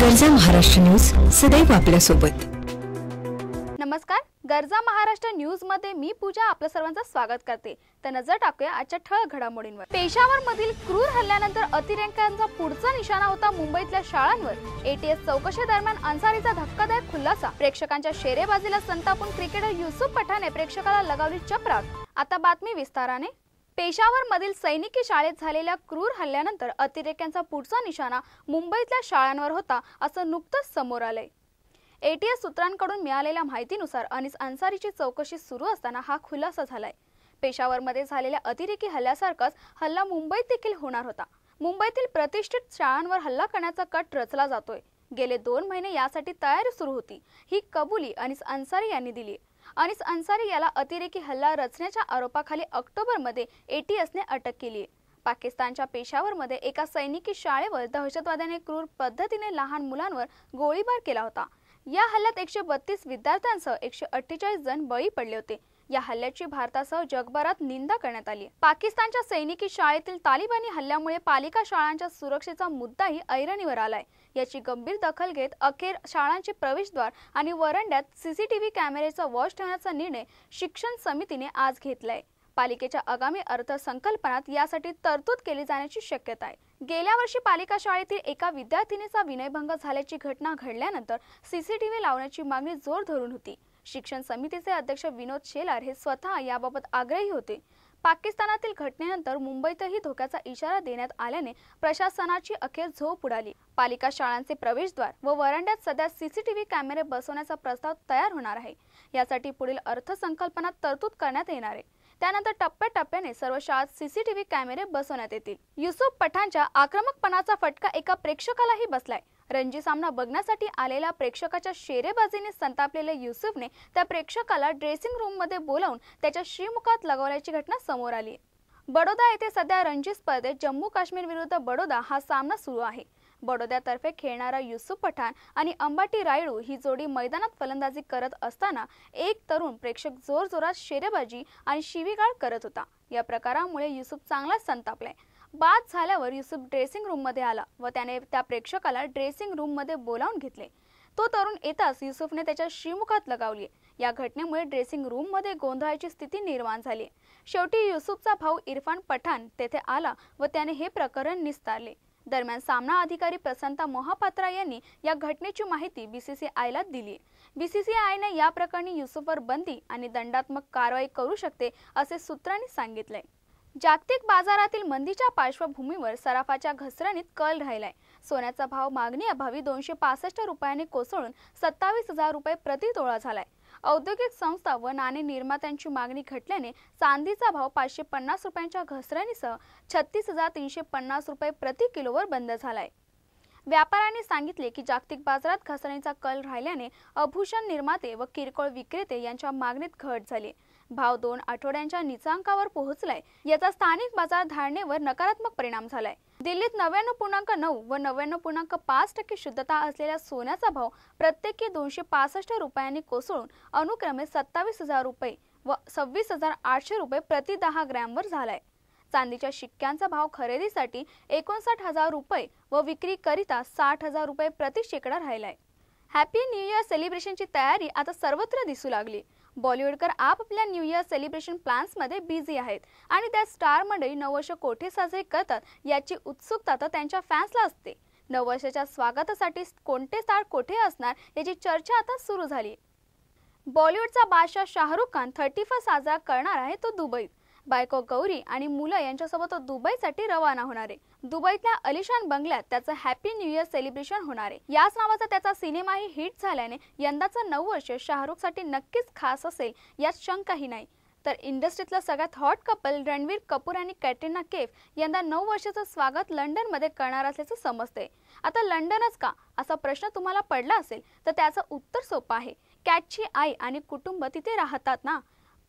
गरजा महाराष्ट्र न्यूज सदैव सोबत नमस्कार गरजा महाराष्ट्र न्यूज मध्ये मी पूजा आपल्या सर्वांचं स्वागत करते तर नजर टाकूया आजच्या ठळ घडामोडींवर पेशावर मधील क्रूर हल्ल्यानंतर अतिरेक्यांचा पुढचा निशाणा होता मुंबईतल्या शाळांवर एटीएस चौकशी दरम्यान अन्सारीचा धक्कादायक खुलासा प्रेक्षकांच्या शेरेबाजीला संतापून क्रिकेटर युसुफ पठाने प्रेक्षकाला लगावली चपराक आता बातमी विस्ताराने मधील सैनिकी शाळेत झालेल्या क्रूर हल्ल्यानंतर अतिरेक्यांचा पुढचा निशाणा मुंबईतल्या शाळांवर होता असं नुकतंच समोर आलंय एटीएस सूत्रांकडून मिळालेल्या माहितीनुसार अनिस अन्सारीची चौकशी सुरू असताना हा खुलासा झालाय पेशावरमध्ये झालेल्या अतिरेकी हल्ल्यासारखाच हल्ला मुंबईत देखील होणार होता मुंबईतील प्रतिष्ठित शाळांवर हल्ला करण्याचा कट रचला जातोय गेले दोन महिने यासाठी तयारी सुरू होती ही कबुली अनिस अन्सारी यांनी दिली अनिस अन्सारी याला अतिरेकी हल्ला रचण्याच्या आरोपाखाली ऑक्टोबरमध्ये एटीएसने अटक केली पाकिस्तानच्या पेशावरमध्ये एका सैनिकी शाळेवर दहशतवाद्याने क्रूर पद्धतीने लहान मुलांवर गोळीबार केला होता या हल्ल्यात एकशे बत्तीस विद्यार्थ्यांसह एकशे अठ्ठेचाळीस जण बळी पडले होते या हल्ल्याची भारतासह जगभरात निंदा करण्यात आली पाकिस्तानच्या सैनिकी शाळेतील तालिबानी हल्ल्यामुळे पालिका शाळांच्या सुरक्षेचा मुद्दाही ऐरणीवर आलाय याची गंभीर दखल घेत अखेर शाळांचे प्रवेशद्वार आणि वरंड्यात सीसीटीव्ही कॅमेरेचा वॉश ठेवण्याचा निर्णय शिक्षण समितीने आज घेतलाय पालिकेच्या आगामी अर्थसंकल्पनात यासाठी तरतूद केली जाण्याची शक्यता आहे गेल्या वर्षी पालिका शाळेतील एका विद्यार्थिनीचा विनयभंग झाल्याची घटना घडल्यानंतर सीसीटीव्ही लावण्याची मागणी जोर धरून होती शिक्षण समितीचे अध्यक्ष विनोद शेलार हे स्वतः याबाबत आग्रही होते पाकिस्तानातील घटनेनंतर मुंबईतही धोक्याचा इशारा देण्यात आल्याने प्रशासनाची अखेर झोप उडाली पालिका शाळांचे प्रवेशद्वार व वरांड्यात सध्या सीसीटीव्ही कॅमेरे बसवण्याचा प्रस्ताव तयार होणार आहे यासाठी पुढील अर्थसंकल्पनात तरतूद करण्यात येणार आहे त्यानंतर टप्प्याटप्प्याने सर्व शाळात सीसीटीव्ही कॅमेरे बसवण्यात येतील युसुफ पठाणच्या आक्रमकपणाचा फटका एका प्रेक्षकालाही बसलाय रणजी सामना बघण्यासाठी आलेल्या प्रेक्षकाच्या शेरेबाजीने संतापलेल्या युसुफने त्या प्रेक्षकाला ड्रेसिंग रूममध्ये बोलावून त्याच्या श्रीमुखात लगावल्याची घटना समोर आली बडोदा येथे सध्या रणजी स्पर्धेत जम्मू काश्मीर विरुद्ध बडोदा हा सामना सुरू आहे बडोद्यातर्फे खेळणारा युसुफ पठाण आणि अंबाटी रायडू ही जोडी मैदानात फलंदाजी करत असताना एक तरुण प्रेक्षक जोरजोरात शेरेबाजी आणि शिवीगाळ करत होता या प्रकारामुळे युसुफ चांगलाच संतापलाय बाद झाल्यावर युसुफ ड्रेसिंग रूममध्ये आला व त्याने त्या प्रेक्षकाला ड्रेसिंग रूममध्ये बोलावून घेतले तो तरुण येताच युसुफने त्याच्या श्रीमुखात लगावली या घटनेमुळे ड्रेसिंग रूममध्ये गोंधळाची स्थिती निर्माण झाली शेवटी युसुफचा भाऊ इरफान पठाण तेथे आला व त्याने हे प्रकरण निस्तारले दरम्यान सामना अधिकारी प्रशांता मोहापात्रा यांनी या घटनेची माहिती बीसीसीआयला दिली बीसीसीआयने या प्रकरणी युसुफवर बंदी आणि दंडात्मक कारवाई करू शकते असे सूत्रांनी सांगितले जागतिक बाजारातील मंदीच्या पार्श्वभूमीवर सराफाच्या घसरणीत कल राहिलाय सोन्याचा भाव मागणी अभावी दोनशे पासष्ट रुपयांनी कोसळून सत्तावीस हजार रुपये प्रति तोळा झालाय औद्योगिक संस्था व नाणे निर्मात्यांची मागणी घटल्याने चांदीचा भाव पाचशे पन्नास रुपयांच्या घसरणीसह छत्तीस हजार तीनशे पन्नास रुपये प्रति किलोवर बंद झालाय व्यापाऱ्यांनी सांगितले की जागतिक बाजारात घसरणीचा कल राहिल्याने आभूषण निर्माते व किरकोळ विक्रेते यांच्या मागणीत घट झाली भाव दोन आठवड्यांच्या निचांकावर पोहोचलाय याचा स्थानिक बाजार धारणेवर नकारात्मक परिणाम झालाय दिल्लीत नव्याण्णव पूर्णांक नऊ व नव्याण्णव पूर्णांक पाच टक्के शुद्धता असलेल्या सोन्याचा भाव प्रत्येकी दोनशे पासष्ट रुपयांनी कोसळून अनुक्रमे सत्तावीस हजार रुपये व सव्वीस हजार आठशे रुपये प्रति दहा ग्रॅमवर झालाय चांदीच्या शिक्क्यांचा भाव खरेदीसाठी एकोणसाठ हजार रुपये व विक्रीकरिता साठ हजार रुपये प्रति शेकडा राहिलाय हॅपी न्यू इयर सेलिब्रेशनची तयारी आता सर्वत्र दिसू लागली बॉलिवूडकर आपल्या न्यू इयर सेलिब्रेशन प्लॅन्समध्ये बिझी आहेत आणि त्या स्टार मंडळी नववर्ष कोठे साजरे करतात याची उत्सुकता तर त्यांच्या फॅन्सला असते नववर्षाच्या स्वागतासाठी कोणते स्टार कोठे असणार याची चर्चा आता सुरू झाली बॉलिवूडचा बादशाह शाहरुख खान थर्टी फर्स्ट साजरा करणार आहे तो दुबईत बायको गौरी आणि मुलं यांच्यासोबत तो दुबईसाठी रवाना होणार आहे दुबईतल्या अलिशान बंगल्यात त्याचं हॅपी न्यू इयर सेलिब्रेशन होणार आहे याच नावाचा त्याचा सिनेमाही हिट झाल्याने यंदाचं नऊ वर्ष शाहरुखसाठी नक्कीच खास असेल यात शंकाही नाही तर इंडस्ट्रीतलं सगळ्यात हॉट कपल रणवीर कपूर आणि कॅटरीना केफ यंदा नऊ वर्षाचं स्वागत लंडनमध्ये करणार असल्याचं समजते आता लंडनच का असा प्रश्न तुम्हाला पडला असेल तर त्याचं उत्तर सोपं आहे कॅटची आई आणि कुटुंब तिथे राहतात ना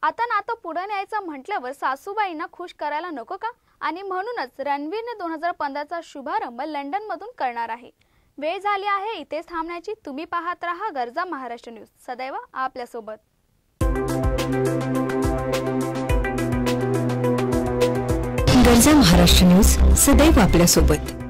आता नातं पुढे न्यायचं म्हटल्यावर सासूबाईंना खुश करायला नको का आणि म्हणूनच रणवीरने दोन हजार पंधराचा शुभारंभ लंडनमधून करणार आहे वेळ झाली आहे इथेच थांबण्याची तुम्ही पाहत राहा गरजा महाराष्ट्र न्यूज सदैव आपल्यासोबत गरजा महाराष्ट्र न्यूज सदैव आपल्यासोबत